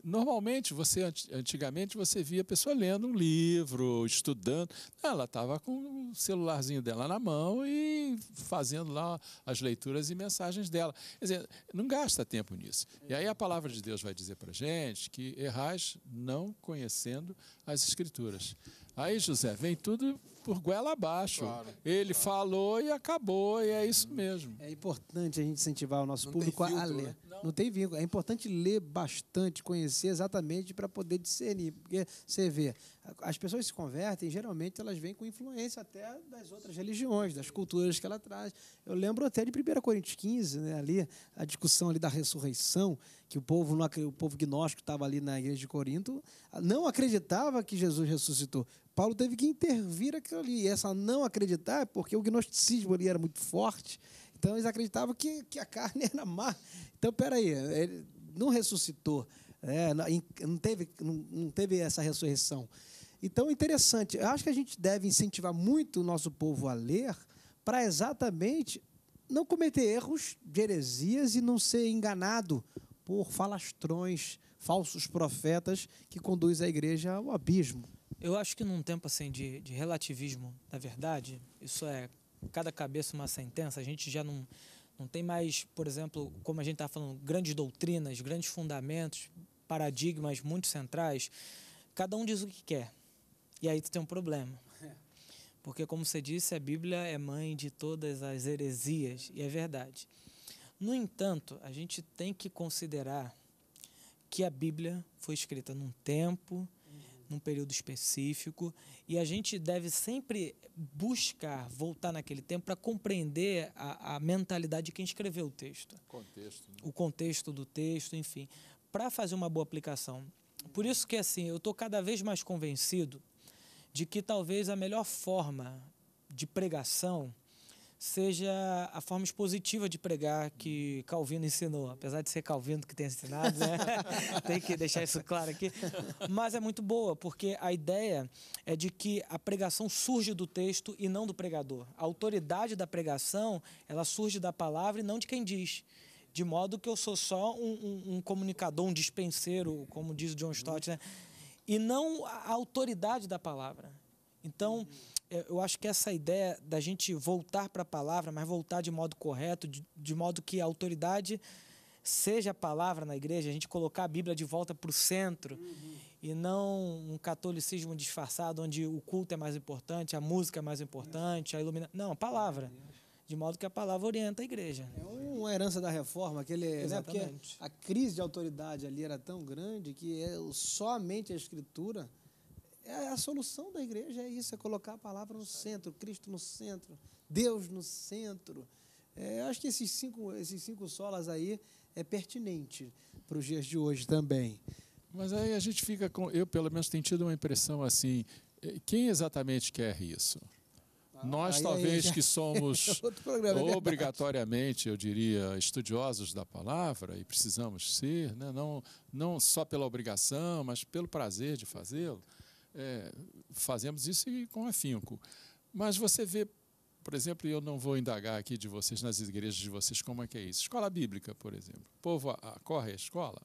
Speaker 2: Normalmente, você antigamente você via a pessoa lendo um livro, estudando. Ela estava com o celularzinho dela na mão e fazendo lá as leituras e mensagens dela. Quer dizer, não gasta tempo nisso. E aí a palavra de Deus vai dizer para gente que errais não conhecendo as escrituras. Aí José vem tudo por goela abaixo. Claro, Ele claro. falou e acabou, e é isso mesmo. É importante a gente incentivar o nosso Não público filtro,
Speaker 1: a ler. Né? Não. Não tem vínculo. É importante ler bastante, conhecer exatamente para poder discernir. Porque você vê, as pessoas se convertem, geralmente elas vêm com influência até das outras religiões, das culturas que ela traz. Eu lembro até de 1 Coríntios 15, né, ali, a discussão ali da ressurreição, que o povo, o povo gnóstico estava ali na igreja de Corinto, não acreditava que Jesus ressuscitou. Paulo teve que intervir aquilo ali. E essa não acreditar, é porque o gnosticismo ali era muito forte, então eles acreditavam que, que a carne *laughs* era má. Então, peraí, ele não ressuscitou, né? não, teve, não teve essa ressurreição. Então, interessante. Eu acho que a gente deve incentivar muito o nosso povo a ler para exatamente não cometer erros de heresias e não ser enganado por falastrões, falsos profetas que conduzem a igreja ao abismo.
Speaker 3: Eu acho que num tempo assim de, de relativismo da verdade, isso é cada cabeça uma sentença, a gente já não, não tem mais, por exemplo, como a gente está falando, grandes doutrinas, grandes fundamentos, paradigmas muito centrais. Cada um diz o que quer. E aí tu tem um problema. *laughs* Porque, como você disse, a Bíblia é mãe de todas as heresias, e é verdade. No entanto, a gente tem que considerar que a Bíblia foi escrita num tempo, num período específico, e a gente deve sempre buscar voltar naquele tempo para compreender a, a, mentalidade de quem escreveu o texto.
Speaker 2: Contexto, né?
Speaker 3: O contexto do texto, enfim, para fazer uma boa aplicação. Por isso que assim, eu estou cada vez mais convencido de que talvez a melhor forma de pregação seja a forma expositiva de pregar que Calvino ensinou. Apesar de ser Calvino que tem ensinado, né? *laughs* tem que deixar isso claro aqui. Mas é muito boa, porque a ideia é de que a pregação surge do texto e não do pregador. A autoridade da pregação, ela surge da palavra e não de quem diz. De modo que eu sou só um, um, um comunicador, um dispenseiro, como diz John Stott, né? E não a autoridade da palavra. Então, eu acho que essa ideia da gente voltar para a palavra, mas voltar de modo correto, de, de, modo que a autoridade seja a palavra na igreja, a gente colocar a Bíblia de volta para o centro uhum. e não um catolicismo disfarçado onde o culto é mais importante, a música é mais importante, a iluminação. Não, a palavra. É, de modo que a palavra orienta a igreja. É uma herança da reforma, aquele, Exatamente. Né, porque
Speaker 1: a crise de autoridade ali era tão grande que é somente a escritura é a solução da igreja é isso, é colocar a palavra no centro, Cristo no centro, Deus no centro. É, eu acho que esses cinco, esses cinco solas aí é pertinente
Speaker 2: para os dias de hoje também. Mas aí a gente fica com, eu pelo menos tenho tido uma impressão assim, eh, quem exatamente quer isso? Ah, Nós aí, talvez aí, que *laughs* somos é, é obrigatoriamente, eu diria, estudiosos da palavra e precisamos ser, né? não, não só pela obrigação, mas pelo prazer de fazê-lo é, fazemos isso e com afinco. Mas você vê, por exemplo, e eu não vou indagar aqui de vocês, nas igrejas de vocês, como é que é isso. Escola bíblica, por exemplo. O povo corre à escola?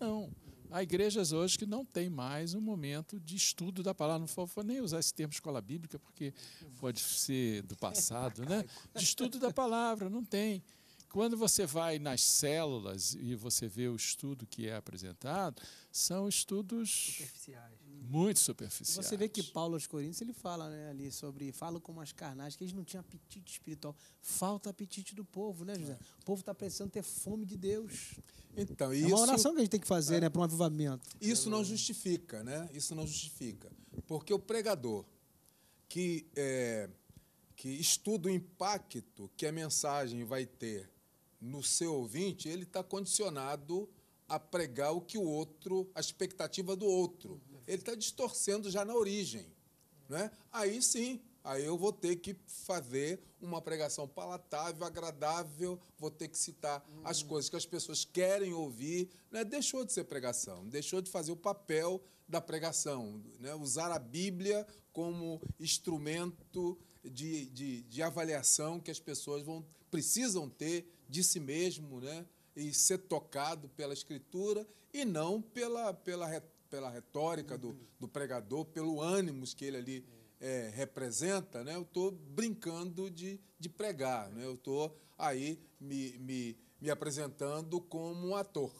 Speaker 2: Não. Há igrejas hoje que não tem mais um momento de estudo da palavra. Não vou nem usar esse termo escola bíblica, porque pode ser do passado, né? De estudo da palavra, não tem. Quando você vai nas células e você vê o estudo que é apresentado, são estudos
Speaker 1: superficiais,
Speaker 2: muito superficiais. Você vê
Speaker 1: que Paulo aos Coríntios ele fala né, ali sobre fala como as carnais, que eles não tinham apetite espiritual. Falta apetite do povo, né, José? É. O povo está precisando ter
Speaker 4: fome de Deus. Então, isso, é uma oração
Speaker 1: que a gente tem que fazer, é, né, para um avivamento.
Speaker 4: Isso não justifica, né? Isso não justifica, porque o pregador que é, que estuda o impacto que a mensagem vai ter no seu ouvinte, ele está condicionado a pregar o que o outro, a expectativa do outro ele está distorcendo já na origem. Né? Aí sim, aí eu vou ter que fazer uma pregação palatável, agradável, vou ter que citar uhum. as hum. coisas que as pessoas querem ouvir. Né? Deixou de ser pregação, deixou de fazer o papel da pregação, né? usar a Bíblia como instrumento de, de, de avaliação que as pessoas vão, precisam ter de si mesmo, né? e ser tocado pela Escritura e não pela, pela retórica pela retórica do, do pregador, pelo ânimo que ele ali é, representa, né? eu estou brincando de, de pregar, né? eu estou aí me, me, me apresentando como um ator.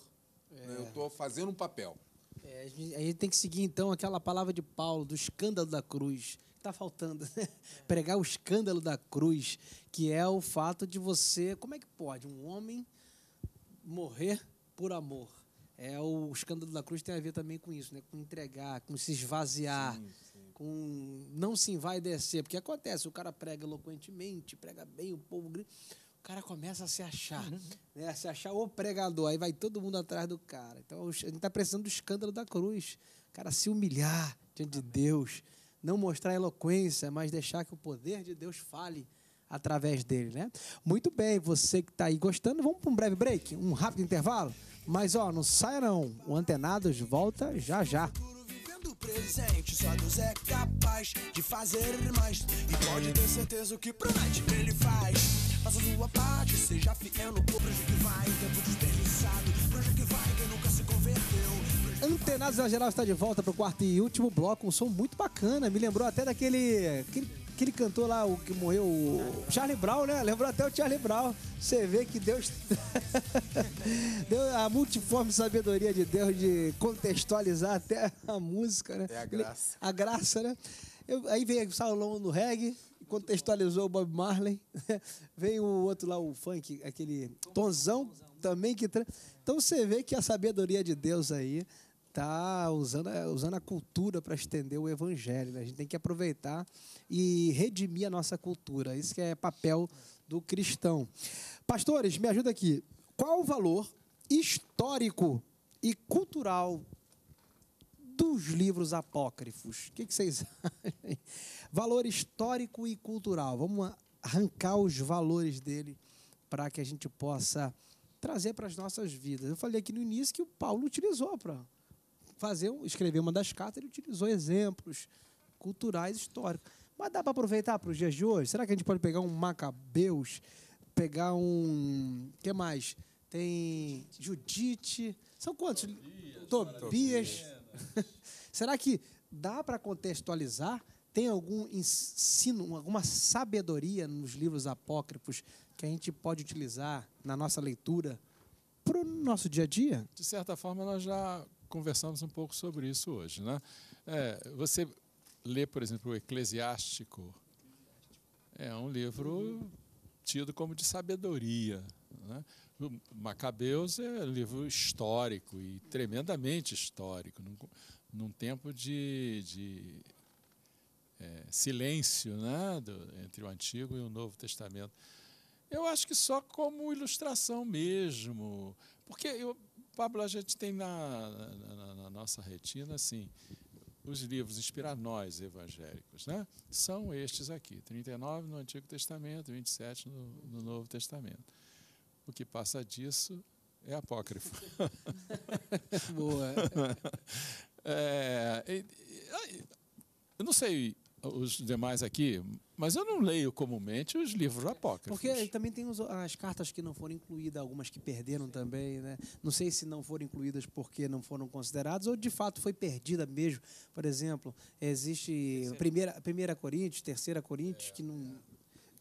Speaker 4: Né? É. Né? Eu estou fazendo um papel.
Speaker 1: É, a, gente, tem que seguir, então, aquela palavra de Paulo, do escândalo da cruz. Está faltando, né? É. Pregar o escândalo da cruz, que é o fato de você. Como é que pode um homem morrer por amor? é o escândalo da cruz tem a ver também com isso, né? com entregar, com se esvaziar, sim, sim. com não se descer. Porque acontece, o cara prega eloquentemente, prega bem, o povo grita. O cara começa a se achar, uhum. né? a se achar o pregador, aí vai todo mundo atrás do cara. Então a gente está precisando do escândalo da cruz. O cara se humilhar diante Amém. de Deus, não mostrar eloquência, mas deixar que o poder de Deus fale através dele. Né? Muito bem, você que está aí gostando, vamos para um breve break, um rápido intervalo? Mas ó, não saia não. O Antenados volta já já. Presente, só Deus é capaz de fazer mais. E pode ter certeza que promete ele faz. Faça sua parte, seja fiel no projeto que vai. Tempo desperdiçado, projeto que vai, quem nunca se converteu. Antenados na geral está de volta para o quarto e último bloco. Um som muito bacana, me lembrou até daquele que ele cantou lá, o que morreu, o Charlie Brown, né? Lembrou até o Charlie Brown. Você vê que Deus *laughs* deu a multiforme sabedoria de Deus de contextualizar até a música, né? É a graça. A graça, né? Eu, aí veio o Salomão no reggae, contextualizou o Bob Marley. Né? veio o outro lá, o funk, aquele tonzão também que... Tra... Então você vê que a sabedoria de Deus aí está usando, usando a cultura para estender o evangelho. Né? A gente tem que aproveitar e redimir a nossa cultura. Isso que é papel do cristão. Pastores, me ajuda aqui. Qual o valor histórico e cultural dos livros apócrifos? O que, que vocês *laughs* acham? Valor histórico e cultural. Vamos arrancar os valores dele para que a gente possa trazer para as nossas vidas. Eu falei aqui no início que o Paulo utilizou para fazer, escrever uma das cartas, ele utilizou exemplos culturais históricos. Mas dá para aproveitar para os dias de hoje? Será que a gente pode pegar um Macabeus, pegar um. que mais? Tem Judite. São quantos? Tobias. Tobias. *laughs* Será que dá para contextualizar? Tem algum ensino, alguma sabedoria nos livros apócrifos que a gente pode utilizar na nossa leitura para o nosso dia a dia?
Speaker 2: De certa forma, ela já conversamos um pouco sobre isso hoje. Né? É, você lê, por exemplo, o Eclesiástico, é um livro tido como de sabedoria. Né? O Macabeus é um livro histórico e tremendamente histórico, num, num tempo de, de é, silêncio né? Do, entre o Antigo e o Novo Testamento. Eu acho que só como ilustração mesmo, porque eu Pablo, a gente tem na, na, na nossa retina, assim, os livros inspirados nós, evangélicos, né? São estes aqui, 39 no Antigo Testamento, 27 no, no Novo Testamento. O que passa disso é apócrifo. *laughs* Boa. *laughs* É, é, é, eu não sei os demais aqui, mas eu não leio comumente os livros apócrifos.
Speaker 1: Porque também tem as cartas que não foram incluídas, algumas que perderam também, né? Não sei se não foram incluídas porque não foram consideradas ou de fato foi perdida mesmo. Por exemplo, existe terceira. primeira primeira Coríntios, terceira Coríntios é, que não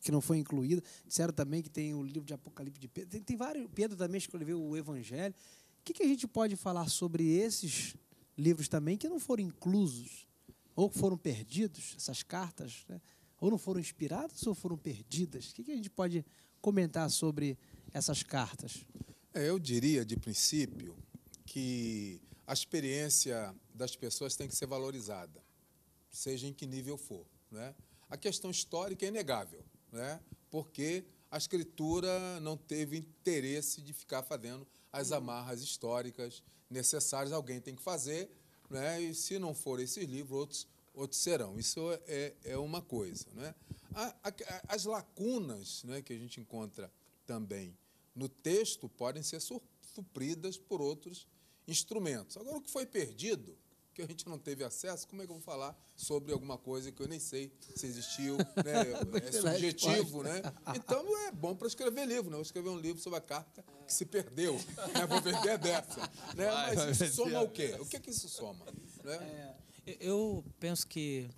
Speaker 1: que não foi incluída. Disseram também que tem o livro de Apocalipse de Pedro. Tem, tem vários. Pedro também escreveu o Evangelho. O que, que a gente pode falar sobre esses livros também que não foram inclusos? ou foram perdidos essas cartas, né? ou não foram inspiradas ou foram perdidas. O que, a gente pode comentar sobre essas cartas?
Speaker 4: É, eu diria, de princípio, que a experiência das pessoas tem que ser valorizada, seja em que nível for. Né? A questão histórica é inegável, né? porque a escritura não teve interesse de ficar fazendo as amarras históricas necessárias. Alguém tem que fazer né? E se não for esses livros, outros, outros serão. Isso é, é, é uma coisa. Né? as lacunas né, que a gente encontra também no texto podem ser supridas por outros instrumentos. Agora, o que foi perdido que a gente não teve acesso, como é que eu vou falar sobre alguma coisa que eu nem sei se existiu? Né? *laughs* É subjetivo, né? Então é bom para escrever livro, né? Vou escrever um livro sobre a carta que se perdeu. Né? Vou perder dessa. Né? Mas isso soma o quê? O que é que isso soma? Né?
Speaker 3: É, eu penso que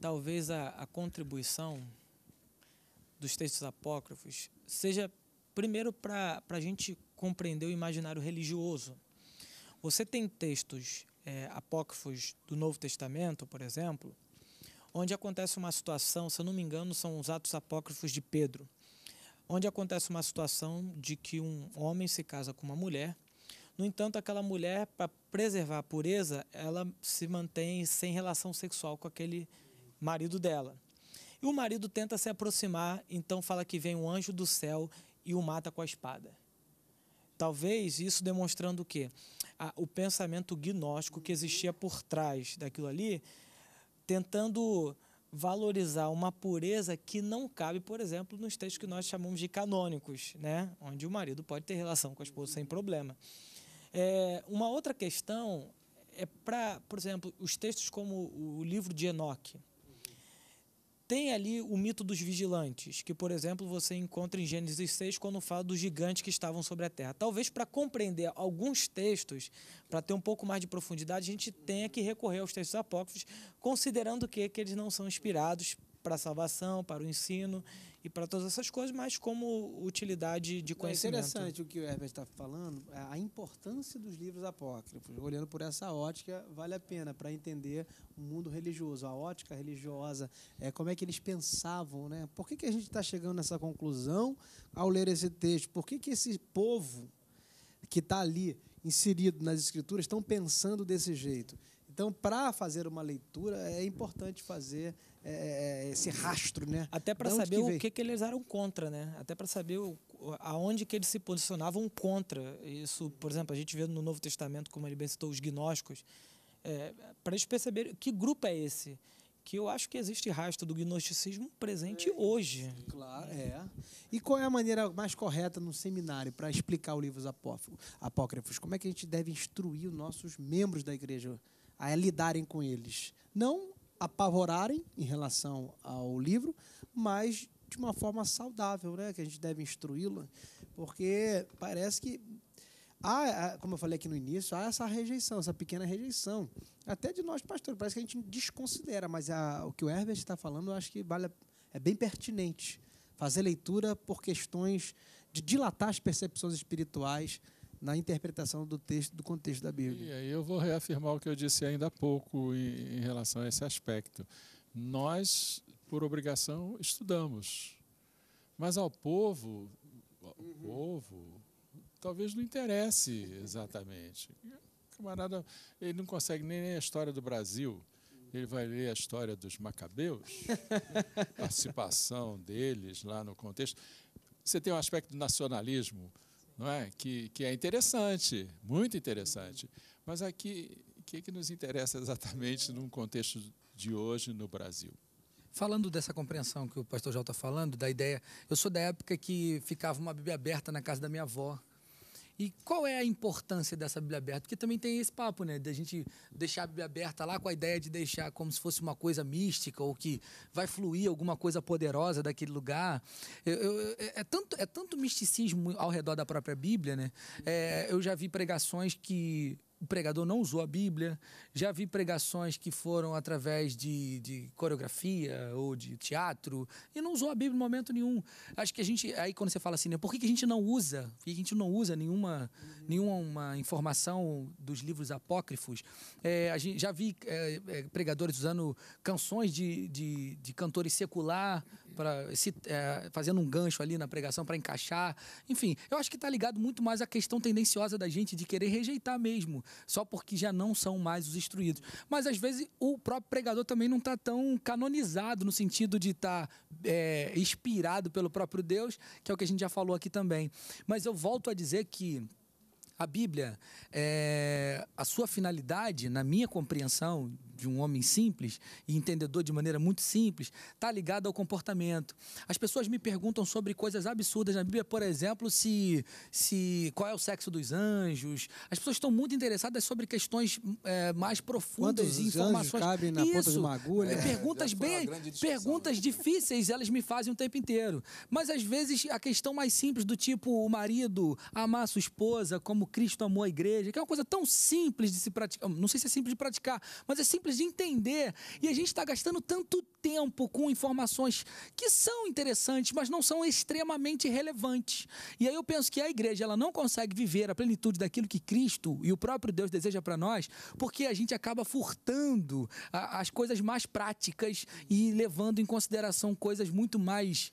Speaker 3: talvez a, a contribuição dos textos apócrifos seja primeiro para a gente compreender o imaginário religioso. Você tem textos é, apócrifos do Novo Testamento, por exemplo, onde acontece uma situação, se eu não me engano, são os Atos Apócrifos de Pedro, onde acontece uma situação de que um homem se casa com uma mulher. No entanto, aquela mulher, para preservar a pureza, ela se mantém sem relação sexual com aquele marido dela. E o marido tenta se aproximar, então fala que vem um anjo do céu e o mata com a espada. Talvez isso demonstrando o quê? A, o pensamento gnóstico que existia por trás daquilo ali, tentando valorizar uma pureza que não cabe, por exemplo, nos textos que nós chamamos de canônicos, né? onde o marido pode ter relação com a esposa sem problema. É, uma outra questão é para, por exemplo, os textos como o livro de Enoque, tem ali o mito dos vigilantes, que, por exemplo, você encontra em Gênesis 6 quando fala dos gigantes que estavam sobre a terra. Talvez para compreender alguns textos, para ter um pouco mais de profundidade, a gente tenha que recorrer aos textos apócrifos, considerando que, que eles não são inspirados para a salvação, para o ensino e para todas essas coisas, mas como utilidade de é conhecimento. É interessante
Speaker 1: o que o Herbert está falando, é a importância dos livros apócrifos. Olhando por essa ótica, vale a pena para entender o mundo religioso, a ótica religiosa, é, como é que eles pensavam, né? Por que, que a gente está chegando nessa conclusão ao ler esse texto? Por que, que esse povo que está ali inserido nas escrituras estão pensando desse jeito? Então, para fazer uma leitura, é importante fazer é, é, é esse rastro, né? Até para saber que o que,
Speaker 3: que eles eram contra, né? Até para saber o, aonde que eles se posicionavam contra. Isso, por exemplo, a gente vê no Novo Testamento, como ele bem citou, os gnósticos. É, para eles perceberem que grupo é esse que eu acho que existe rastro do gnosticismo presente é, hoje.
Speaker 1: Claro, é.
Speaker 3: E qual é a maneira mais correta no seminário para explicar os livros
Speaker 1: apócrifos? Como é que a gente deve instruir os nossos membros da igreja a lidarem com eles. Não apavorarem em relação ao livro, mas de uma forma saudável, né? que a gente deve instruí lo porque parece que há, como eu falei aqui no início, há essa rejeição, essa pequena rejeição, até de nós pastores. Parece que a gente desconsidera, mas a, o que o Herbert está falando, eu acho que vale, é bem pertinente. Fazer leitura por questões de dilatar as percepções espirituais
Speaker 2: na interpretação do texto, do contexto da Bíblia. E aí eu vou reafirmar o que eu disse ainda há pouco em, em relação a esse aspecto. Nós, por obrigação, estudamos. Mas ao povo, ao uhum. povo, talvez não interesse exatamente. O camarada, ele não consegue nem ler a história do Brasil. Ele vai ler a história dos macabeus, a *laughs* participação deles lá no contexto. Você tem um aspecto do nacionalismo, não é? Que, que é interessante, muito interessante. Mas aqui, o que, é que nos interessa exatamente num contexto de hoje no Brasil?
Speaker 5: Falando dessa compreensão que o pastor Jal está falando, da ideia, eu sou da época que ficava uma Bíblia aberta na casa da minha avó. E qual é a importância dessa Bíblia aberta? Porque também tem esse papo, né? Da de gente deixar a Bíblia aberta lá com a ideia de deixar como se fosse uma coisa mística ou que vai fluir alguma coisa poderosa daquele lugar. Eu, eu, é, é tanto, é tanto misticismo ao redor da própria Bíblia, né? É, eu já vi pregações que o pregador não usou a Bíblia. Já vi pregações que foram através de, de coreografia ou de teatro e não usou a Bíblia em momento nenhum. Acho que a gente, aí quando você fala assim, né, por que, que a gente não usa? Por que a gente não usa nenhuma, uhum. nenhuma informação dos livros apócrifos? É, a gente, já vi é, é, pregadores usando canções de, de, de cantores secular para é, fazendo um gancho ali na pregação para encaixar. Enfim, eu acho que está ligado muito mais à questão tendenciosa da gente de querer rejeitar mesmo, só porque já não são mais os instruídos. Mas às vezes o próprio pregador também não está tão canonizado no sentido de estar tá, é, inspirado pelo próprio Deus, que é o que a gente já falou aqui também. Mas eu volto a dizer que a Bíblia, é, a sua finalidade, na minha compreensão de um homem simples e entendedor de maneira muito simples, está ligado ao comportamento. As pessoas me perguntam sobre coisas absurdas na Bíblia, por exemplo, se, se qual é o sexo dos anjos. As pessoas estão muito interessadas sobre questões é, mais profundas e informações. cabem na Isso. ponta de uma agulha. É, perguntas *laughs* bem, perguntas né? difíceis, elas me fazem o tempo inteiro. Mas às vezes a questão mais simples do tipo o marido amar sua esposa como Cristo amou a igreja, que é uma coisa tão simples de se praticar. Não sei se é simples de praticar, mas é simples simples de entender. E a gente está gastando tanto tempo com informações que são interessantes, mas não são extremamente relevantes. E aí eu penso que a igreja ela não consegue viver a plenitude daquilo que Cristo e o próprio Deus deseja para nós, porque a gente acaba furtando a, as coisas mais práticas e levando em consideração coisas muito
Speaker 2: mais,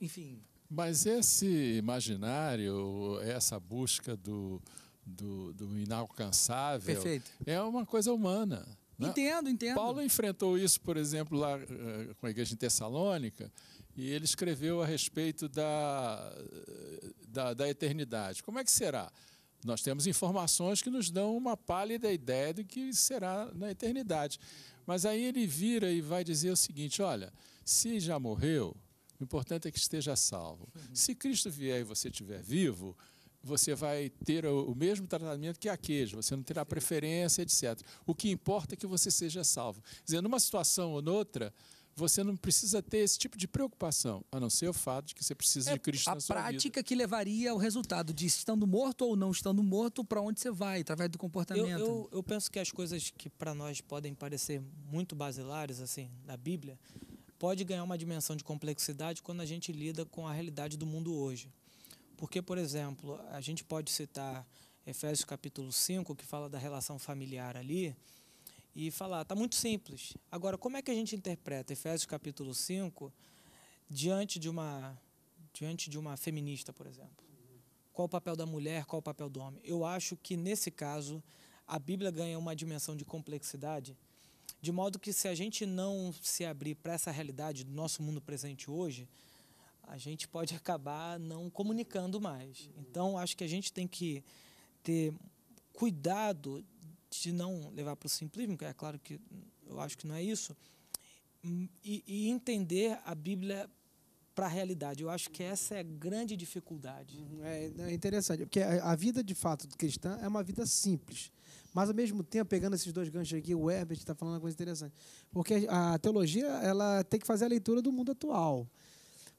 Speaker 2: enfim. Mas esse imaginário, essa busca do, do, do inalcançável, Perfeito. é uma coisa humana. Né? Entendo, entendo. Paulo enfrentou isso, por exemplo, lá eh, com a igreja em Tessalônica, e ele escreveu a respeito da, eh, da, da eternidade. Como é que será? Nós temos informações que nos dão uma pálida ideia do que será na eternidade. Mas aí ele vira e vai dizer o seguinte: olha, se já morreu, o importante é que esteja salvo. Se Cristo vier e você estiver vivo, você vai ter o mesmo tratamento que aqueles, você não terá preferência, etc. O que importa é que você seja salvo. Dizendo numa situação ou noutra, você não precisa ter esse tipo de preocupação, a não ser o fato de que você precisa é de Cristo na sua vida. A prática que levaria ao resultado de estando morto ou
Speaker 5: não estando morto, para onde você vai, através do comportamento. Eu, eu,
Speaker 3: eu penso que as coisas que para nós podem parecer muito basilares, assim, na Bíblia, pode ganhar uma dimensão de complexidade quando a gente lida com a realidade do mundo hoje. Porque, por exemplo, a gente pode citar Efésios capítulo 5, que fala da relação familiar ali, e falar, está muito simples. Agora, como é que a gente interpreta Efésios capítulo 5 diante de uma, diante de uma feminista, por exemplo? Qual o papel da mulher, qual o papel do homem? Eu acho que, nesse caso, a Bíblia ganha uma dimensão de complexidade, de modo que se a gente não se abrir para essa realidade do nosso mundo presente hoje, a gente pode acabar não comunicando mais. Então, acho que a gente tem que ter cuidado de não levar para o simplismo, que é claro que eu acho que não é isso, e, e entender a Bíblia para a realidade. Eu acho que essa é a grande dificuldade. Uhum. É, é
Speaker 1: interessante, porque a, a, vida de fato do cristão é uma vida simples. Mas ao mesmo tempo, pegando esses dois ganchos aqui, o Herbert está falando uma coisa interessante. Porque a, a teologia ela tem que fazer a leitura do mundo atual.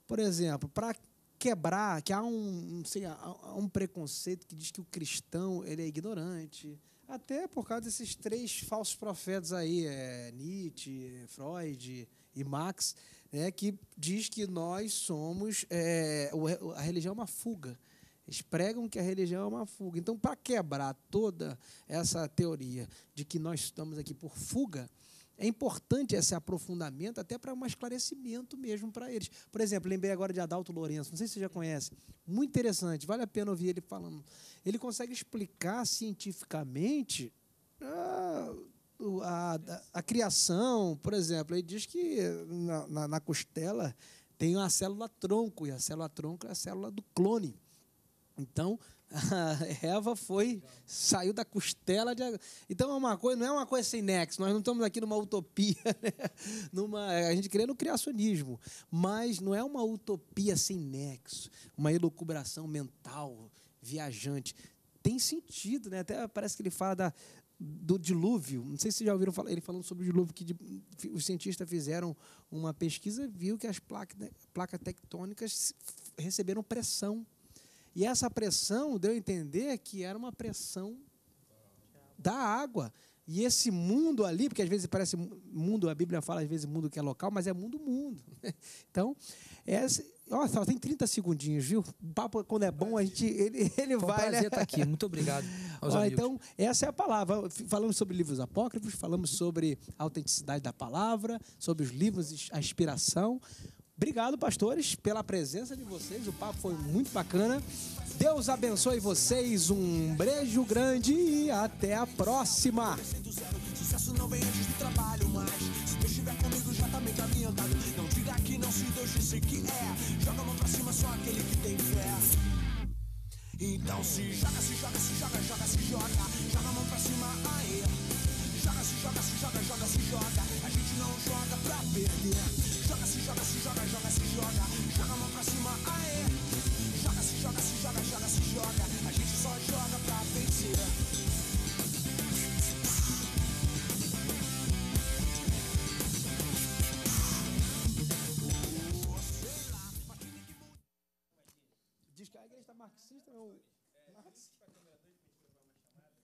Speaker 1: Por exemplo, para quebrar, que há um, sei, há um preconceito que diz que o cristão ele é ignorante, até por causa desses três falsos profetas aí, é, Nietzsche, Freud e Marx, né, que diz que nós somos é, a religião é uma fuga. Eles pregam que a religião é uma fuga. Então, para quebrar toda essa teoria de que nós estamos aqui por fuga, é importante esse aprofundamento até para um esclarecimento mesmo para eles. Por exemplo, lembrei agora de Adalto Lourenço, não sei se você já conhece, muito interessante, vale a pena ouvir ele falando. Ele consegue explicar cientificamente a, ah, a, a, a criação, por exemplo, ele diz que na, na, na costela tem a célula tronco, e a célula tronco é a célula do clone. Então, a *laughs* Eva foi, saiu da costela de. Então é uma coisa, não é uma coisa sem nexo. Nós não estamos aqui numa utopia, *laughs* né? numa, a gente querendo criacionismo, mas não é uma utopia sem nexo, uma elucubração mental viajante. Tem sentido, né? Até parece que ele fala da, do dilúvio. Não sei se já ouviram ele falando sobre o dilúvio que os cientistas fizeram uma pesquisa, viu que as placas, né, placas tectônicas receberam pressão e essa pressão deu a entender que era uma pressão da água. E esse mundo ali, porque às vezes parece mundo, a Bíblia fala às vezes mundo que é local, mas é mundo, mundo. *laughs* Então, é essa, só tem 30 segundinhos, viu? O papo, quando é bom, a gente, ele, *laughs* ele Foi vai. Um né? prazer né? Tá estar aqui, muito obrigado. *laughs* Ó, então, essa é a palavra. Falamos sobre livros apócrifos, falamos sobre a autenticidade da palavra, sobre os livros, a inspiração. Obrigado, pastores, pela presença de vocês. O papo foi muito bacana. Deus abençoe vocês. Um beijo grande e até a próxima. Sucesso não vem antes do trabalho, mas se Deus estiver comigo já tá Não diga que não, se Deus disse que
Speaker 5: é, joga a mão pra cima só aquele que tem fé. Então se joga, se joga, se joga, joga, se joga, joga a mão pra cima, Joga, se joga, se joga, joga, se joga. A gente não joga pra perder joga, se joga, joga, se joga. Joga a mão pra cima, aê. Joga, se joga, se joga, joga, se joga. A gente só joga pra vencer.
Speaker 1: Diz que a igreja tá marxista ou